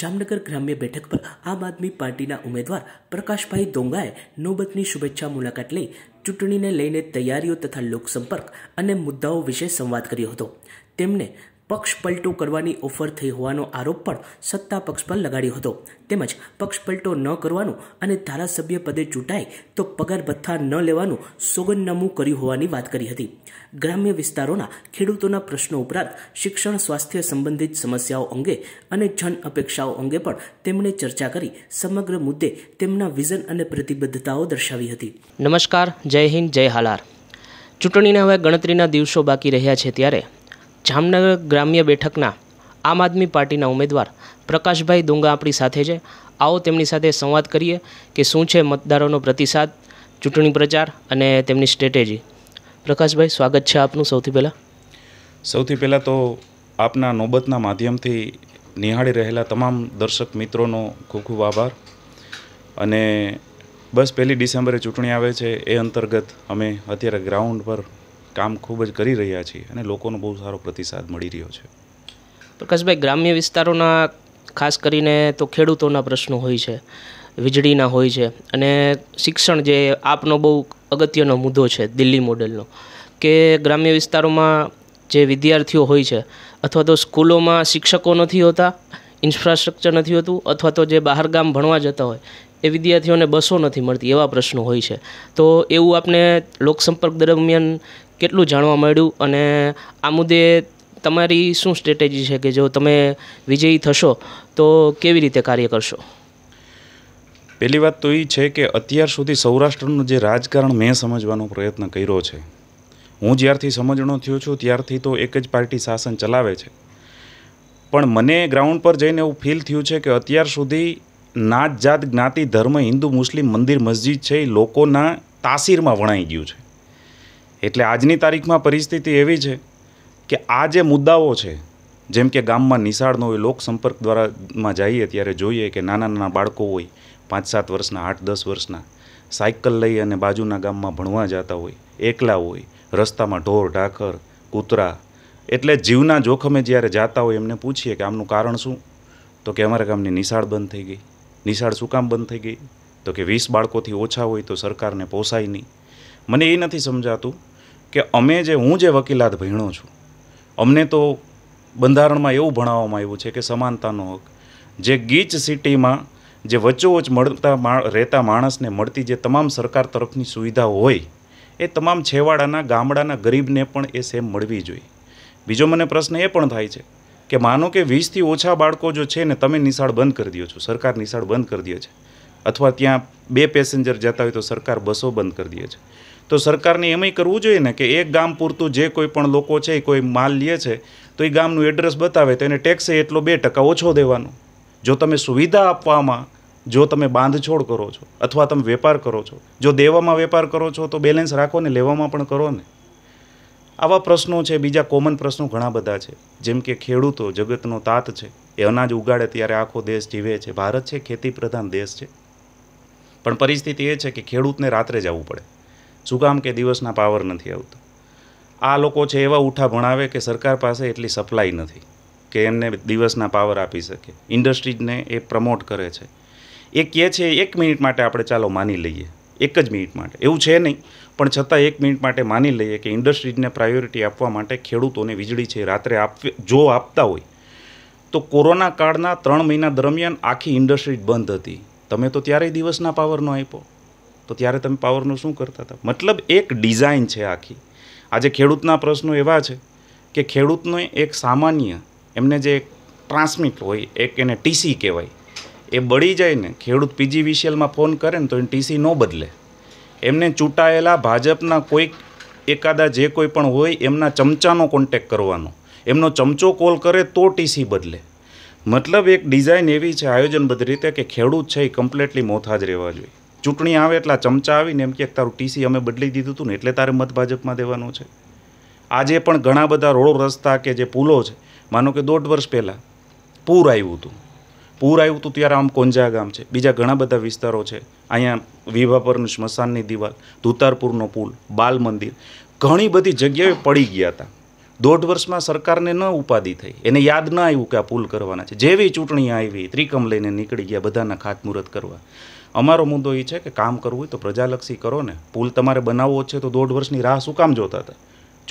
જામનગર ગ્રામ્ય બેઠક પર આમ આદમી પાર્ટીના ઉમેદવાર પ્રકાશભાઈ દોંગાએ નોબતની શુભેચ્છા મુલાકાત લઈ ચૂંટણીને લઈને તૈયારીઓ તથા લોકસંપર્ક અને મુદ્દાઓ વિશે સંવાદ કર્યો હતો તેમણે પક્ષ પલટો કરવાની ઓફર થઈ હોવાનો આરોપ પણ સત્તા પક્ષ પર લગાડ્યો હતો તેમજ પક્ષ પલટો ન કરવાનું અને ધારાસભ્ય પદે ચૂંટાય તો પગાર ભથ્થા ન લેવાનું સોગંદનામું કર્યું હોવાની વાત કરી હતી ગ્રામ્ય વિસ્તારોના ખેડૂતોના પ્રશ્નો ઉપરાંત શિક્ષણ સ્વાસ્થ્ય સંબંધિત સમસ્યાઓ અંગે અને જન અપેક્ષાઓ અંગે પણ તેમણે ચર્ચા કરી સમગ્ર મુદ્દે તેમના વિઝન અને પ્રતિબદ્ધતાઓ દર્શાવી હતી નમસ્કાર જય હિન્દ જય હાલાર ચૂંટણીના હવે ગણતરીના દિવસો બાકી રહ્યા છે ત્યારે જામનગર ગ્રામ્ય બેઠકના આમ આદમી પાર્ટીના ઉમેદવાર પ્રકાશભાઈ દુંગા આપણી સાથે છે આવો તેમની સાથે સંવાદ કરીએ કે શું છે મતદારોનો પ્રતિસાદ ચૂંટણી પ્રચાર અને તેમની સ્ટ્રેટેજી પ્રકાશભાઈ સ્વાગત છે આપનું સૌથી પહેલાં સૌથી પહેલાં તો આપના નોબતના માધ્યમથી નિહાળી રહેલા તમામ દર્શક મિત્રોનો ખૂબ ખૂબ આભાર અને બસ પહેલી ડિસેમ્બરે ચૂંટણી આવે છે એ અંતર્ગત અમે અત્યારે ગ્રાઉન્ડ પર કામ ખૂબ જ કરી રહ્યા છીએ અને લોકોનો બહુ સારો પ્રતિસાદ મળી રહ્યો છે પ્રકાશભાઈ ગ્રામ્ય વિસ્તારોના ખાસ કરીને તો ખેડૂતોના પ્રશ્નો હોય છે વીજળીના હોય છે અને શિક્ષણ જે આપનો બહુ અગત્યનો મુદ્દો છે દિલ્હી મોડેલનો કે ગ્રામ્ય વિસ્તારોમાં જે વિદ્યાર્થીઓ હોય છે અથવા તો સ્કૂલોમાં શિક્ષકો નથી હોતા ઇન્ફ્રાસ્ટ્રક્ચર નથી હોતું અથવા તો જે બહાર ગામ ભણવા જતા હોય એ વિદ્યાર્થીઓને બસો નથી મળતી એવા પ્રશ્નો હોય છે તો એવું આપણે લોકસંપર્ક દરમિયાન કેટલું જાણવા મળ્યું અને આ મુદ્દે તમારી શું સ્ટ્રેટેજી છે કે જો તમે વિજયી થશો તો કેવી રીતે કાર્ય કરશો પહેલી વાત તો એ છે કે અત્યાર સુધી સૌરાષ્ટ્રનું જે રાજકારણ મેં સમજવાનો પ્રયત્ન કર્યો છે હું જ્યારથી સમજણો થયો છું ત્યારથી તો એક જ પાર્ટી શાસન ચલાવે છે પણ મને ગ્રાઉન્ડ પર જઈને એવું ફીલ થયું છે કે અત્યાર સુધી નાત જાત જ્ઞાતિ ધર્મ હિન્દુ મુસ્લિમ મંદિર મસ્જિદ છે એ લોકોના તાસીરમાં વણાઈ ગયું છે એટલે આજની તારીખમાં પરિસ્થિતિ એવી છે કે આ જે મુદ્દાઓ છે જેમ કે ગામમાં નિશાળનો હોય લોકસંપર્ક દ્વારામાં જઈએ ત્યારે જોઈએ કે નાના નાના બાળકો હોય પાંચ સાત વર્ષના આઠ દસ વર્ષના સાયકલ લઈ અને બાજુના ગામમાં ભણવા જતા હોય એકલા હોય રસ્તામાં ઢોર ઢાખર કૂતરા એટલે જીવના જોખમે જ્યારે જાતા હોય એમને પૂછીએ કે આમનું કારણ શું તો કે અમારા ગામની નિશાળ બંધ થઈ ગઈ નિશાળ શું કામ બંધ થઈ ગઈ તો કે વીસ બાળકોથી ઓછા હોય તો સરકારને પોસાય નહીં મને એ નથી સમજાતું કે અમે જે હું જે વકીલાત ભણ્યો છું અમને તો બંધારણમાં એવું ભણાવવામાં આવ્યું છે કે સમાનતાનો હક જે ગીચ સિટીમાં જે વચ્ચોવચ મળતા રહેતા માણસને મળતી જે તમામ સરકાર તરફની સુવિધા હોય એ તમામ છેવાડાના ગામડાના ગરીબને પણ એ સેમ મળવી જોઈએ બીજો મને પ્રશ્ન એ પણ થાય છે કે માનો કે વીસથી ઓછા બાળકો જો છે ને તમે નિશાળ બંધ કરી દો છો સરકાર નિશાળ બંધ કરી દે છે અથવા ત્યાં બે પેસેન્જર જતા હોય તો સરકાર બસો બંધ કરી દે છે તો સરકારને એમય કરવું જોઈએ ને કે એક ગામ પૂરતું જે કોઈ પણ લોકો છે એ કોઈ માલ લે છે તો એ ગામનું એડ્રેસ બતાવે તો એને ટેક્સ એટલો બે ટકા ઓછો દેવાનો જો તમે સુવિધા આપવામાં જો તમે બાંધછોડ કરો છો અથવા તમે વેપાર કરો છો જો દેવામાં વેપાર કરો છો તો બેલેન્સ રાખો ને લેવામાં પણ કરો ને આવા પ્રશ્નો છે બીજા કોમન પ્રશ્નો ઘણા બધા છે જેમ કે ખેડૂતો જગતનો તાત છે એ અનાજ ઉગાડે ત્યારે આખો દેશ જીવે છે ભારત છે ખેતી પ્રધાન દેશ છે પણ પરિસ્થિતિ એ છે કે ખેડૂતને રાત્રે જવું પડે શું કામ કે દિવસના પાવર નથી આવતો આ લોકો છે એવા ઉઠા ભણાવે કે સરકાર પાસે એટલી સપ્લાય નથી કે એમને દિવસના પાવર આપી શકે ઇન્ડસ્ટ્રીઝને એ પ્રમોટ કરે છે એ કહે છે એક મિનિટ માટે આપણે ચાલો માની લઈએ એક જ મિનિટ માટે એવું છે નહીં પણ છતાં એક મિનિટ માટે માની લઈએ કે ઇન્ડસ્ટ્રીઝને પ્રાયોરિટી આપવા માટે ખેડૂતોને વીજળી છે રાત્રે આપવી જો આપતા હોય તો કોરોના કાળના ત્રણ મહિના દરમિયાન આખી ઇન્ડસ્ટ્રીઝ બંધ હતી તમે તો ત્યારે દિવસના પાવરનો આપ્યો તો ત્યારે તમે પાવરનું શું કરતા હતા મતલબ એક ડિઝાઇન છે આખી આજે ખેડૂતના પ્રશ્નો એવા છે કે ખેડૂતનો એક સામાન્ય એમને જે ટ્રાન્સમિટ હોય એક એને ટીસી કહેવાય એ બળી જાય ને ખેડૂત પીજી વિશિયલમાં ફોન કરે ને તો એને ટીસી ન બદલે એમને ચૂંટાયેલા ભાજપના કોઈક એકાદા જે કોઈ પણ હોય એમના ચમચાનો કોન્ટેક કરવાનો એમનો ચમચો કોલ કરે તો ટીસી બદલે મતલબ એક ડિઝાઇન એવી છે આયોજનબદ્ધ રીતે કે ખેડૂત છે એ કમ્પ્લેટલી મોથા જ રહેવા જોઈએ ચૂંટણી આવે એટલે ચમચા આવીને એમ કે તારું ટીસી અમે બદલી દીધું હતું ને એટલે તારે મત ભાજપમાં દેવાનો છે આજે પણ ઘણા બધા રોડ રસ્તા કે જે પુલો છે માનો કે દોઢ વર્ષ પહેલાં પૂર આવ્યું હતું પૂર આવ્યું હતું ત્યારે આમ કોંજા ગામ છે બીજા ઘણા બધા વિસ્તારો છે અહીંયા વિભાપરનું સ્મશાનની દિવાલ ધુતારપુરનો પુલ બાલ મંદિર ઘણી બધી જગ્યાએ પડી ગયા હતા દોઢ વર્ષમાં સરકારને ન ઉપાધિ થઈ એને યાદ ન આવ્યું કે આ પુલ કરવાના છે જેવી ચૂંટણી આવી ત્રિકમ લઈને નીકળી ગયા બધાના ખાતમુહૂર્ત કરવા અમારો મુદ્દો એ છે કે કામ કરવું હોય તો પ્રજાલક્ષી કરો ને પુલ તમારે બનાવવો છે તો દોઢ વર્ષની રાહ શું કામ જોતા હતા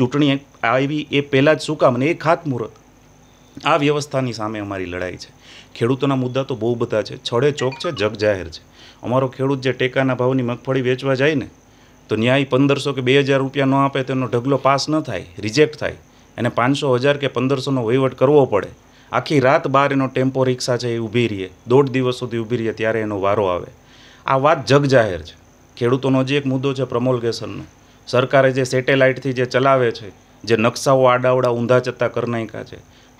ચૂંટણી આવી એ પહેલાં જ શું કામ ને એ ખાતમુહૂર્ત આ વ્યવસ્થાની સામે અમારી લડાઈ છે ખેડૂતોના મુદ્દા તો બહુ બધા છે છડે ચોક છે જગ જાહેર છે અમારો ખેડૂત જે ટેકાના ભાવની મગફળી વેચવા જાય ને તો ન્યાય પંદરસો કે બે હજાર રૂપિયા ન આપે તેનો ઢગલો પાસ ન થાય રિજેક્ટ થાય એને પાંચસો હજાર કે પંદરસોનો વહીવટ કરવો પડે આખી રાત બાર એનો ટેમ્પો રિક્ષા છે એ ઊભી રહીએ દોઢ દિવસ સુધી ઊભી રહીએ ત્યારે એનો વારો આવે આ વાત જગ જાહેર છે ખેડૂતોનો જે એક મુદ્દો છે પ્રમોલગેશનનો સરકારે જે સેટેલાઇટથી જે ચલાવે છે જે નકશાઓ આડાવડા ઊંધા ચત્તા કરનાયકા છે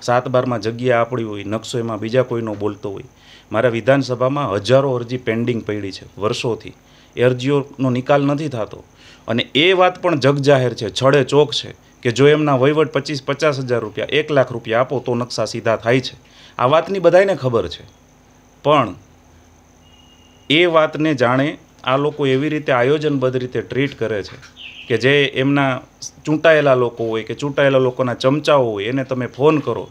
સાત બારમાં જગ્યા આપણી હોય નકશો એમાં બીજા કોઈનો બોલતો હોય મારા વિધાનસભામાં હજારો અરજી પેન્ડિંગ પડી છે વર્ષોથી એ અરજીઓનો નિકાલ નથી થતો અને એ વાત પણ જગજાહેર છે છડે ચોક છે કે જો એમના વહીવટ પચીસ પચાસ હજાર રૂપિયા એક લાખ રૂપિયા આપો તો નકશા સીધા થાય છે આ વાતની બધાને ખબર છે પણ એ વાતને જાણે આ લોકો એવી રીતે આયોજનબદ્ધ રીતે ટ્રીટ કરે છે કે જે એમના ચૂંટાયેલા લોકો હોય કે ચૂંટાયેલા લોકોના ચમચાઓ હોય એને તમે ફોન કરો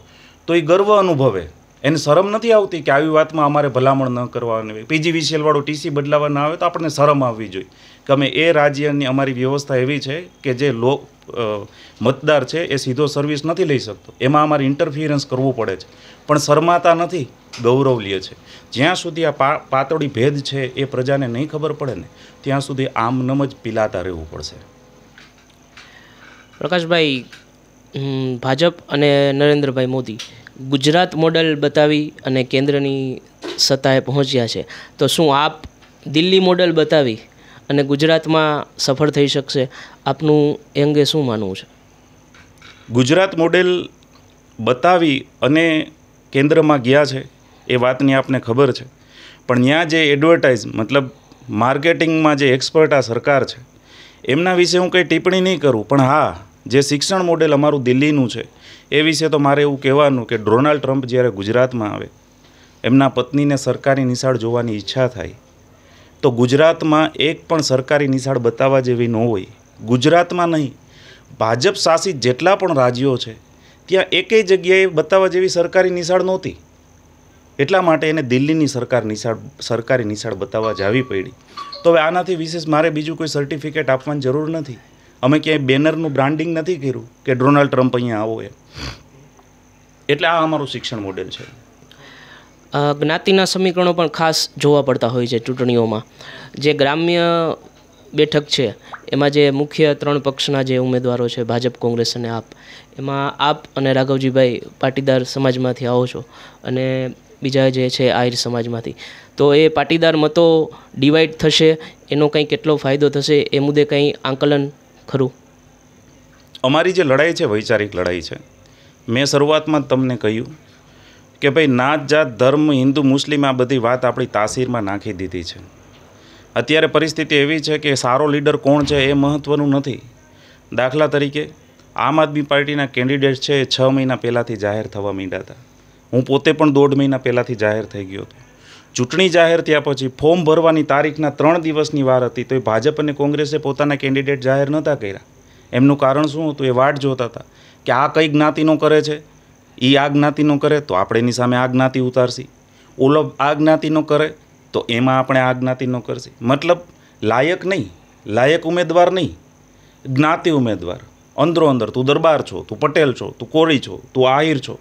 તો એ ગર્વ અનુભવે એને શરમ નથી આવતી કે આવી વાતમાં અમારે ભલામણ ન કરવાની હોય પીજી વાળો ટીસી બદલાવવાના આવે તો આપણને શરમ આવવી જોઈએ કે અમે એ રાજ્યની અમારી વ્યવસ્થા એવી છે કે જે લો મતદાર છે એ સીધો સર્વિસ નથી લઈ શકતો એમાં અમારે ઇન્ટરફિયરન્સ કરવું પડે છે પણ શરમાતા નથી ગૌરવ લે છે જ્યાં સુધી આ પાતળી ભેદ છે એ પ્રજાને નહીં ખબર પડે ને ત્યાં સુધી આમનમ જ પીલાતા રહેવું પડશે પ્રકાશભાઈ ભાજપ અને નરેન્દ્રભાઈ મોદી ગુજરાત મોડલ બતાવી અને કેન્દ્રની સત્તાએ પહોંચ્યા છે તો શું આપ દિલ્હી મોડલ બતાવી અને ગુજરાતમાં સફળ થઈ શકશે આપનું એ અંગે શું માનવું છે ગુજરાત મોડેલ બતાવી અને કેન્દ્રમાં ગયા છે એ વાતની આપને ખબર છે પણ ત્યાં જે એડવર્ટાઇઝ મતલબ માર્કેટિંગમાં જે એક્સપર્ટ આ સરકાર છે એમના વિશે હું કંઈ ટિપ્પણી નહીં કરું પણ હા જે શિક્ષણ મોડેલ અમારું દિલ્હીનું છે એ વિશે તો મારે એવું કહેવાનું કે ડોનાલ્ડ ટ્રમ્પ જ્યારે ગુજરાતમાં આવે એમના પત્નીને સરકારી નિશાળ જોવાની ઈચ્છા થાય તો ગુજરાતમાં એક પણ સરકારી નિશાળ બતાવવા જેવી ન હોય ગુજરાતમાં નહીં ભાજપ શાસિત જેટલા પણ રાજ્યો છે ત્યાં એકેય જગ્યાએ બતાવવા જેવી સરકારી નિશાળ નહોતી એટલા માટે એને દિલ્હીની સરકાર નિશાળ સરકારી નિશાળ બતાવવા જાવી પડી તો હવે આનાથી વિશેષ મારે બીજું કોઈ સર્ટિફિકેટ આપવાની જરૂર નથી અમે ક્યાંય બેનરનું બ્રાન્ડિંગ નથી કર્યું કે ડોનાલ્ડ ટ્રમ્પ અહીંયા આવો એ એટલે આ અમારું શિક્ષણ મોડેલ છે જ્ઞાતિના સમીકરણો પણ ખાસ જોવા પડતા હોય છે ચૂંટણીઓમાં જે ગ્રામ્ય બેઠક છે એમાં જે મુખ્ય ત્રણ પક્ષના જે ઉમેદવારો છે ભાજપ કોંગ્રેસ અને આપ એમાં આપ અને રાઘવજીભાઈ પાટીદાર સમાજમાંથી આવો છો અને બીજા જે છે આહિર સમાજમાંથી તો એ પાટીદાર મતો ડિવાઈડ થશે એનો કંઈ કેટલો ફાયદો થશે એ મુદ્દે કંઈ આંકલન ખરું અમારી જે લડાઈ છે વૈચારિક લડાઈ છે મેં શરૂઆતમાં તમને કહ્યું કે ભાઈ નાત જાત ધર્મ હિન્દુ મુસ્લિમ આ બધી વાત આપણી તાસીરમાં નાખી દીધી છે અત્યારે પરિસ્થિતિ એવી છે કે સારો લીડર કોણ છે એ મહત્ત્વનું નથી દાખલા તરીકે આમ આદમી પાર્ટીના કેન્ડિડેટ છે એ છ મહિના પહેલાંથી જાહેર થવા માંડ્યા હતા હું પોતે પણ દોઢ મહિના પહેલાંથી જાહેર થઈ ગયો હતો ચૂંટણી જાહેર થયા પછી ફોર્મ ભરવાની તારીખના ત્રણ દિવસની વાર હતી તો એ ભાજપ અને કોંગ્રેસે પોતાના કેન્ડિડેટ જાહેર નહોતા કર્યા એમનું કારણ શું હતું એ વાટ જોતા હતા કે આ કઈ જ્ઞાતિનો કરે છે એ આ જ્ઞાતિનો કરે તો આપણે એની સામે આ જ્ઞાતિ ઉતારશી ઓલો આ જ્ઞાતિનો કરે તો એમાં આપણે આ જ્ઞાતિનો કરશે મતલબ લાયક નહીં લાયક ઉમેદવાર નહીં જ્ઞાતિ ઉમેદવાર અંદરો અંદર તું દરબાર છો તું પટેલ છો તું કોળી છો તું આહિર છો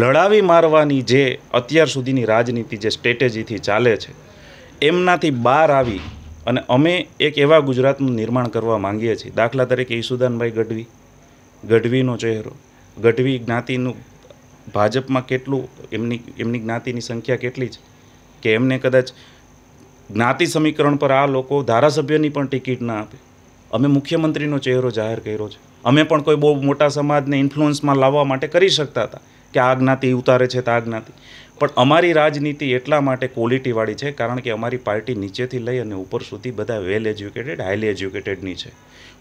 લડાવી મારવાની જે અત્યાર સુધીની રાજનીતિ જે સ્ટ્રેટેજીથી ચાલે છે એમનાથી બહાર આવી અને અમે એક એવા ગુજરાતનું નિર્માણ કરવા માંગીએ છીએ દાખલા તરીકે ઈસુદાનભાઈ ગઢવી ગઢવીનો ચહેરો ગઢવી જ્ઞાતિનું ભાજપમાં કેટલું એમની એમની જ્ઞાતિની સંખ્યા કેટલી છે કે એમને કદાચ જ્ઞાતિ સમીકરણ પર આ લોકો ધારાસભ્યની પણ ટિકિટ ના આપે અમે મુખ્યમંત્રીનો ચહેરો જાહેર કર્યો છે અમે પણ કોઈ બહુ મોટા સમાજને ઇન્ફ્લુઅન્સમાં લાવવા માટે કરી શકતા હતા કે આ જ્ઞાતિ ઉતારે છે તો આ જ્ઞાતિ પણ અમારી રાજનીતિ એટલા માટે ક્વોલિટીવાળી છે કારણ કે અમારી પાર્ટી નીચેથી લઈ અને ઉપર સુધી બધા વેલ એજ્યુકેટેડ હાઈલી એજ્યુકેટેડની છે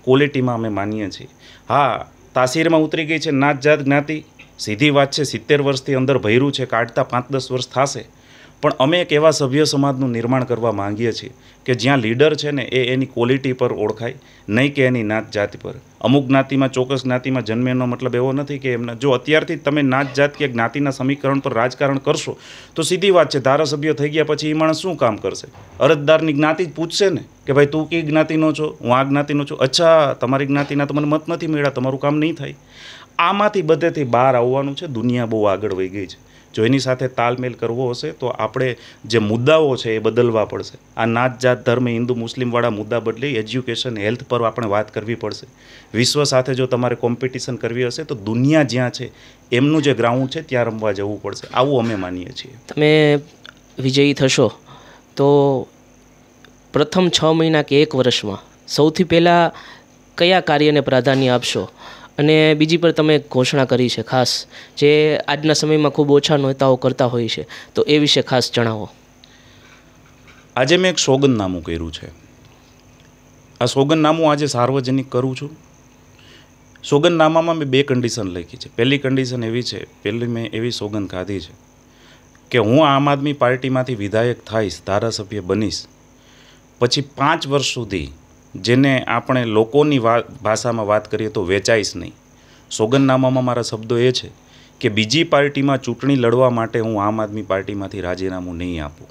ક્વોલિટીમાં અમે માનીએ છીએ હા તાસીરમાં ઉતરી ગઈ છે નાત જાત જ્ઞાતિ સીધી વાત છે સિત્તેર વર્ષથી અંદર ભર્યું છે કાઢતા પાંચ દસ વર્ષ થશે પણ અમે એક એવા સભ્ય સમાજનું નિર્માણ કરવા માંગીએ છીએ કે જ્યાં લીડર છે ને એ એની ક્વોલિટી પર ઓળખાય નહીં કે એની નાત જાત પર અમુક જ્ઞાતિમાં ચોક્કસ જ્ઞાતિમાં જન્મેનો મતલબ એવો નથી કે એમના જો અત્યારથી તમે નાત જાત કે જ્ઞાતિના સમીકરણ પર રાજકારણ કરશો તો સીધી વાત છે ધારાસભ્ય થઈ ગયા પછી એ માણસ શું કામ કરશે અરજદારની જ્ઞાતિ જ પૂછશે ને કે ભાઈ તું કઈ જ્ઞાતિનો છો હું આ જ્ઞાતિનો છું અચ્છા તમારી જ્ઞાતિના તમને મત નથી મળ્યા તમારું કામ નહીં થાય આમાંથી બધેથી બહાર આવવાનું છે દુનિયા બહુ આગળ વહી ગઈ છે જો એની સાથે તાલમેલ કરવો હશે તો આપણે જે મુદ્દાઓ છે એ બદલવા પડશે આ નાત જાત ધર્મ હિન્દુ મુસ્લિમવાળા મુદ્દા બદલી એજ્યુકેશન હેલ્થ પર આપણે વાત કરવી પડશે વિશ્વ સાથે જો તમારે કોમ્પિટિશન કરવી હશે તો દુનિયા જ્યાં છે એમનું જે ગ્રાઉન્ડ છે ત્યાં રમવા જવું પડશે આવું અમે માનીએ છીએ તમે વિજયી થશો તો પ્રથમ છ મહિના કે એક વર્ષમાં સૌથી પહેલાં કયા કાર્યને પ્રાધાન્ય આપશો અને બીજી પર તમે ઘોષણા કરી છે ખાસ જે આજના સમયમાં ખૂબ ઓછા નેતાઓ કરતા હોય છે તો એ વિશે ખાસ જણાવો આજે મેં એક સોગંદનામું કર્યું છે આ સોગંદનામું આજે સાર્વજનિક કરું છું સોગંદનામામાં મેં બે કન્ડિશન લખી છે પહેલી કન્ડિશન એવી છે પહેલી મેં એવી સોગંદ ખાધી છે કે હું આમ આદમી પાર્ટીમાંથી વિધાયક થઈશ ધારાસભ્ય બનીશ પછી પાંચ વર્ષ સુધી જેને આપણે લોકોની ભાષામાં વાત કરીએ તો વેચાઈશ નહીં સોગંદનામામાં મારા શબ્દો એ છે કે બીજી પાર્ટીમાં ચૂંટણી લડવા માટે હું આમ આદમી પાર્ટીમાંથી રાજીનામું નહીં આપું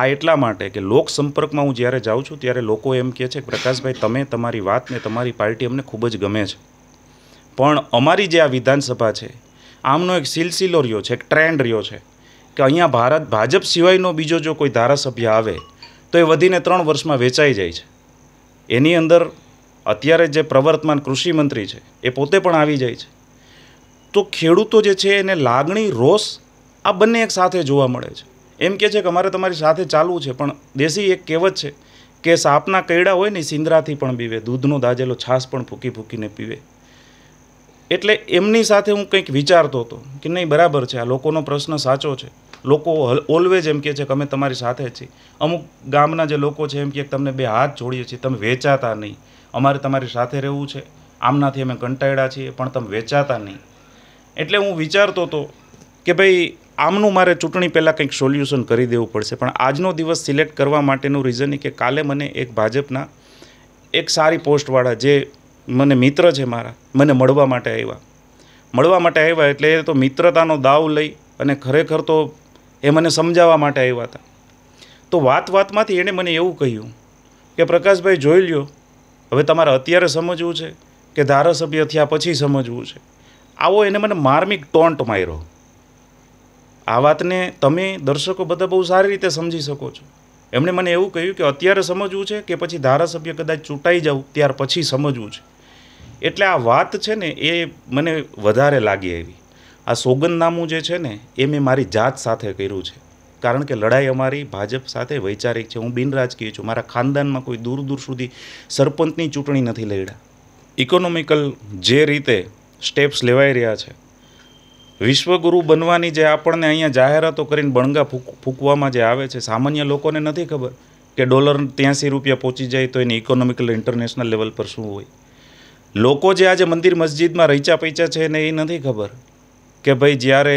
આ એટલા માટે કે લોક સંપર્કમાં હું જ્યારે જાઉં છું ત્યારે લોકો એમ કહે છે કે પ્રકાશભાઈ તમે તમારી વાતને તમારી પાર્ટી અમને ખૂબ જ ગમે છે પણ અમારી જે આ વિધાનસભા છે આમનો એક સિલસિલો રહ્યો છે એક ટ્રેન્ડ રહ્યો છે કે અહીંયા ભારત ભાજપ સિવાયનો બીજો જો કોઈ ધારાસભ્ય આવે તો એ વધીને ત્રણ વર્ષમાં વેચાઈ જાય છે એની અંદર અત્યારે જે પ્રવર્તમાન કૃષિમંત્રી છે એ પોતે પણ આવી જાય છે તો ખેડૂતો જે છે એને લાગણી રોષ આ બંને એક સાથે જોવા મળે છે એમ કે છે કે અમારે તમારી સાથે ચાલવું છે પણ દેશી એક કહેવત છે કે સાપના કૈડા હોય ને સિંદરાથી પણ પીવે દૂધનો દાજેલો છાસ પણ ફૂકી ફૂકીને પીવે એટલે એમની સાથે હું કંઈક વિચારતો હતો કે નહીં બરાબર છે આ લોકોનો પ્રશ્ન સાચો છે લોકો ઓલવેઝ એમ કહે છે કે અમે તમારી સાથે છીએ અમુક ગામના જે લોકો છે એમ કે તમને બે હાથ જોડીએ છીએ તમે વેચાતા નહીં અમારે તમારી સાથે રહેવું છે આમનાથી અમે કંટાળ્યા છીએ પણ તમે વેચાતા નહીં એટલે હું વિચારતો હતો કે ભાઈ આમનું મારે ચૂંટણી પહેલાં કંઈક સોલ્યુશન કરી દેવું પડશે પણ આજનો દિવસ સિલેક્ટ કરવા માટેનું રીઝન એ કે કાલે મને એક ભાજપના એક સારી પોસ્ટવાળા જે મને મિત્ર છે મારા મને મળવા માટે આવ્યા મળવા માટે આવ્યા એટલે એ તો મિત્રતાનો દાવ લઈ અને ખરેખર તો એ મને સમજાવવા માટે આવ્યા હતા તો વાત વાતમાંથી એણે મને એવું કહ્યું કે પ્રકાશભાઈ જોઈ લ્યો હવે તમારે અત્યારે સમજવું છે કે ધારાસભ્ય થયા પછી સમજવું છે આવો એને મને માર્મિક ટોન્ટ માર્યો આ વાતને તમે દર્શકો બધા બહુ સારી રીતે સમજી શકો છો એમણે મને એવું કહ્યું કે અત્યારે સમજવું છે કે પછી ધારાસભ્ય કદાચ ચૂંટાઈ જાઉં ત્યાર પછી સમજવું છે એટલે આ વાત છે ને એ મને વધારે લાગી આવી આ સોગંદનામું જે છે ને એ મેં મારી જાત સાથે કર્યું છે કારણ કે લડાઈ અમારી ભાજપ સાથે વૈચારિક છે હું બિનરાજકીય છું મારા ખાનદાનમાં કોઈ દૂર દૂર સુધી સરપંચની ચૂંટણી નથી લડ્યા ઇકોનોમિકલ જે રીતે સ્ટેપ્સ લેવાઈ રહ્યા છે વિશ્વગુરુ બનવાની જે આપણને અહીંયા જાહેરાતો કરીને બણગા ફૂંકવામાં જે આવે છે સામાન્ય લોકોને નથી ખબર કે ડોલર ત્યાંસી રૂપિયા પહોંચી જાય તો એની ઇકોનોમિકલ ઇન્ટરનેશનલ લેવલ પર શું હોય લોકો જે આજે મંદિર મસ્જિદમાં રહીચા પૈચા છે ને એ નથી ખબર કે ભાઈ જ્યારે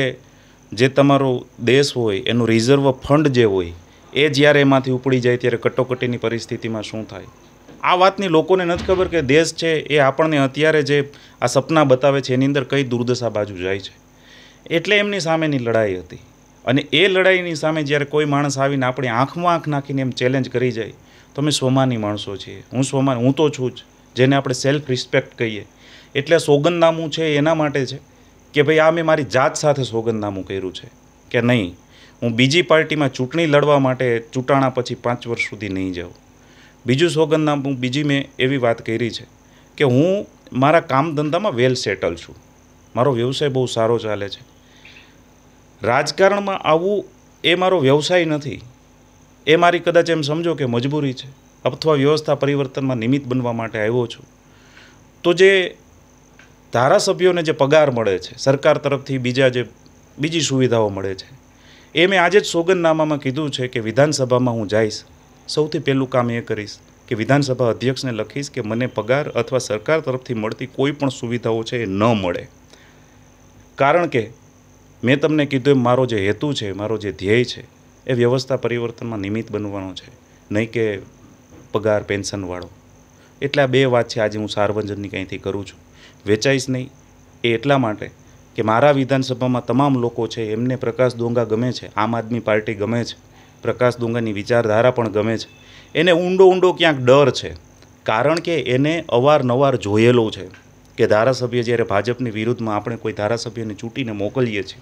જે તમારો દેશ હોય એનું રિઝર્વ ફંડ જે હોય એ જ્યારે એમાંથી ઉપડી જાય ત્યારે કટોકટીની પરિસ્થિતિમાં શું થાય આ વાતની લોકોને નથી ખબર કે દેશ છે એ આપણને અત્યારે જે આ સપના બતાવે છે એની અંદર કઈ દુર્દશા બાજુ જાય છે એટલે એમની સામેની લડાઈ હતી અને એ લડાઈની સામે જ્યારે કોઈ માણસ આવીને આપણી આંખમાં આંખ નાખીને એમ ચેલેન્જ કરી જાય તો અમે સ્વમાની માણસો છીએ હું સ્વમાન હું તો છું જ જેને આપણે સેલ્ફ રિસ્પેક્ટ કહીએ એટલે સોગંદનામું છે એના માટે છે કે ભાઈ આ મેં મારી જાત સાથે સોગંદનામું કર્યું છે કે નહીં હું બીજી પાર્ટીમાં ચૂંટણી લડવા માટે ચૂંટાણા પછી પાંચ વર્ષ સુધી નહીં જાઉં બીજું સોગંદનામું બીજી મેં એવી વાત કરી છે કે હું મારા કામ ધંધામાં વેલ સેટલ છું મારો વ્યવસાય બહુ સારો ચાલે છે રાજકારણમાં આવવું એ મારો વ્યવસાય નથી એ મારી કદાચ એમ સમજો કે મજબૂરી છે અથવા વ્યવસ્થા પરિવર્તનમાં નિમિત્ત બનવા માટે આવ્યો છું તો જે ધારાસભ્યોને જે પગાર મળે છે સરકાર તરફથી બીજા જે બીજી સુવિધાઓ મળે છે એ મેં આજે જ સોગંદનામામાં કીધું છે કે વિધાનસભામાં હું જઈશ સૌથી પહેલું કામ એ કરીશ કે વિધાનસભા અધ્યક્ષને લખીશ કે મને પગાર અથવા સરકાર તરફથી મળતી કોઈ પણ સુવિધાઓ છે એ ન મળે કારણ કે મેં તમને કીધું એમ મારો જે હેતુ છે મારો જે ધ્યેય છે એ વ્યવસ્થા પરિવર્તનમાં નિમિત્ત બનવાનો છે નહીં કે પગાર પેન્શનવાળો એટલે આ બે વાત છે આજે હું સાર્વજનિક અહીંથી કરું છું વેચાઈશ નહીં એ એટલા માટે કે મારા વિધાનસભામાં તમામ લોકો છે એમને પ્રકાશ ડોંગા ગમે છે આમ આદમી પાર્ટી ગમે છે પ્રકાશ ડોંગાની વિચારધારા પણ ગમે છે એને ઊંડો ઊંડો ક્યાંક ડર છે કારણ કે એને અવારનવાર જોયેલો છે કે ધારાસભ્ય જ્યારે ભાજપની વિરુદ્ધમાં આપણે કોઈ ધારાસભ્યને ચૂંટીને મોકલીએ છીએ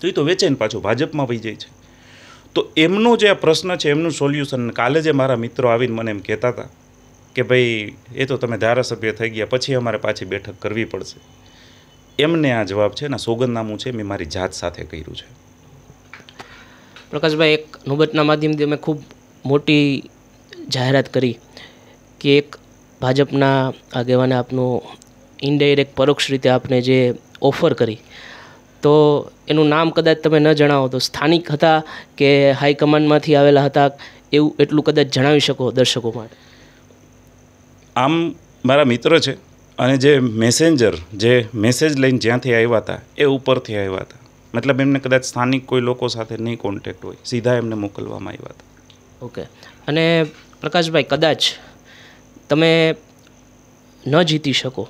તો એ તો વેચે પાછો ભાજપમાં વહી જાય છે તો એમનો જે આ પ્રશ્ન છે એમનું સોલ્યુશન કાલે જે મારા મિત્રો આવીને મને એમ કહેતા હતા કે ભાઈ એ તો તમે ધારાસભ્ય થઈ ગયા પછી અમારે પાછી બેઠક કરવી પડશે એમને આ જવાબ છે ના સોગંદનામું છે મેં મારી જાત સાથે કર્યું છે પ્રકાશભાઈ એક નોબતના માધ્યમથી અમે ખૂબ મોટી જાહેરાત કરી કે એક ભાજપના આગેવાને આપનું ઇનડાયરેક્ટ પરોક્ષ રીતે આપને જે ઓફર કરી તો એનું નામ કદાચ તમે ન જણાવો તો સ્થાનિક હતા કે હાઈકમાન્ડમાંથી આવેલા હતા એવું એટલું કદાચ જણાવી શકો દર્શકો માટે આમ મારા મિત્ર છે અને જે મેસેન્જર જે મેસેજ લઈને જ્યાંથી આવ્યા હતા એ ઉપરથી આવ્યા હતા મતલબ એમને કદાચ સ્થાનિક કોઈ લોકો સાથે નહીં કોન્ટેક્ટ હોય સીધા એમને મોકલવામાં આવ્યા હતા ઓકે અને પ્રકાશભાઈ કદાચ તમે ન જીતી શકો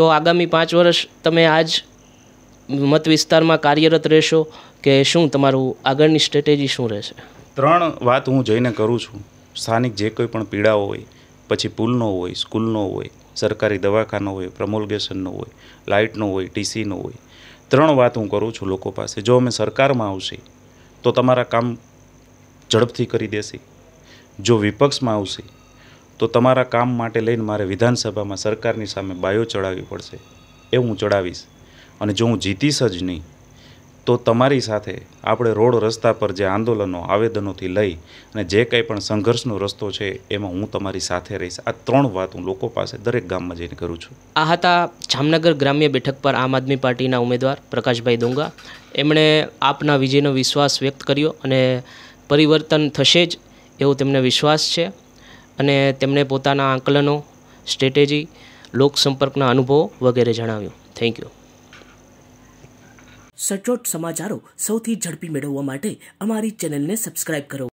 તો આગામી પાંચ વર્ષ તમે આજ મત વિસ્તારમાં કાર્યરત રહેશો કે શું તમારું આગળની સ્ટ્રેટેજી શું રહેશે ત્રણ વાત હું જઈને કરું છું સ્થાનિક જે કોઈ પણ પીડાઓ હોય પછી પુલનો હોય સ્કૂલનો હોય સરકારી દવાખાનો હોય પ્રમોલગેશનનો હોય લાઇટનો હોય ટીસીનો હોય ત્રણ વાત હું કરું છું લોકો પાસે જો અમે સરકારમાં આવશે તો તમારા કામ ઝડપથી કરી દેશે જો વિપક્ષમાં આવશે તો તમારા કામ માટે લઈને મારે વિધાનસભામાં સરકારની સામે બાયો ચડાવવી પડશે એ હું ચડાવીશ અને જો હું જીતીશ જ નહીં તો તમારી સાથે આપણે રોડ રસ્તા પર જે આંદોલનો આવેદનોથી લઈ અને જે કંઈ પણ સંઘર્ષનો રસ્તો છે એમાં હું તમારી સાથે રહીશ આ ત્રણ વાત હું લોકો પાસે દરેક ગામમાં જઈને કરું છું આ હતા જામનગર ગ્રામ્ય બેઠક પર આમ આદમી પાર્ટીના ઉમેદવાર પ્રકાશભાઈ દુંગા એમણે આપના વિજયનો વિશ્વાસ વ્યક્ત કર્યો અને પરિવર્તન થશે જ એવો તેમને વિશ્વાસ છે અને તેમણે પોતાના આંકલનો સ્ટ્રેટેજી લોકસંપર્કના અનુભવો વગેરે જણાવ્યું થેન્ક યુ સચોટ સમાચારો સૌથી ઝડપી મેળવવા માટે અમારી ચેનલને સબસ્ક્રાઇબ કરો